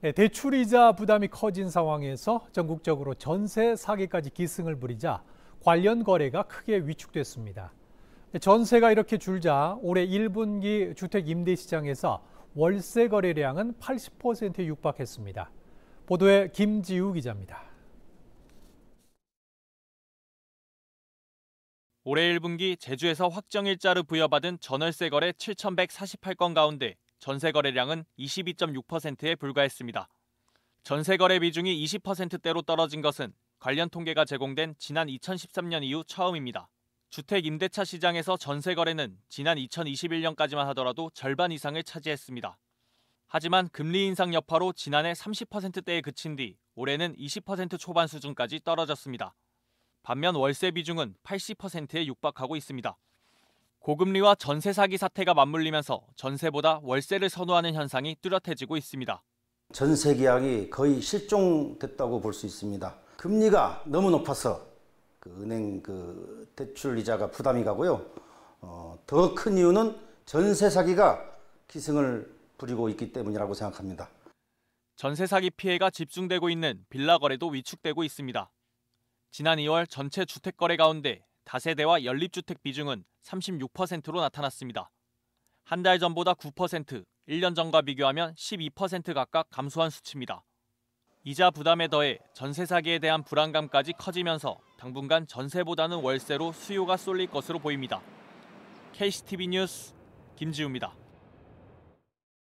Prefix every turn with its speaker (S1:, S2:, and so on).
S1: 네, 대출이자 부담이 커진 상황에서 전국적으로 전세 사기까지 기승을 부리자 관련 거래가 크게 위축됐습니다. 네, 전세가 이렇게 줄자 올해 1분기 주택 임대 시장에서 월세 거래량은 80%에 육박했습니다. 보도에 김지우 기자입니다.
S2: 올해 1분기 제주에서 확정일자로 부여받은 전월세 거래 7,148건 가운데 전세 거래량은 22.6%에 불과했습니다. 전세 거래 비중이 20%대로 떨어진 것은 관련 통계가 제공된 지난 2013년 이후 처음입니다. 주택 임대차 시장에서 전세 거래는 지난 2021년까지만 하더라도 절반 이상을 차지했습니다. 하지만 금리 인상 여파로 지난해 30%대에 그친 뒤 올해는 20% 초반 수준까지 떨어졌습니다. 반면 월세 비중은 80%에 육박하고 있습니다. 고금리와 전세 사기 사태가 맞물리면서 전세보다 월세를 선호하는 현상이 뚜렷해지고 있습니다.
S3: 전세 계약이 거의 실종됐다고 볼 수 있습니다. 금리가 너무 높아서 그 은행 그 대출 이자가 부담이 가고요. 어, 더큰 이유는 전세 사기가 기승을 부리고 있기 때문이라고 생각합니다.
S2: 전세 사기 피해가 집중되고 있는 빌라 거래도 위축되고 있습니다. 지난 2월 전체 주택 거래 가운데 다세대와 연립주택 비중은 36%로 나타났습니다. 한 달 전보다 9%, 1년 전과 비교하면 12% 각각 감소한 수치입니다. 이자 부담에 더해 전세 사기에 대한 불안감까지 커지면서 당분간 전세보다는 월세로 수요가 쏠릴 것으로 보입니다. KCTV 뉴스 김지우입니다.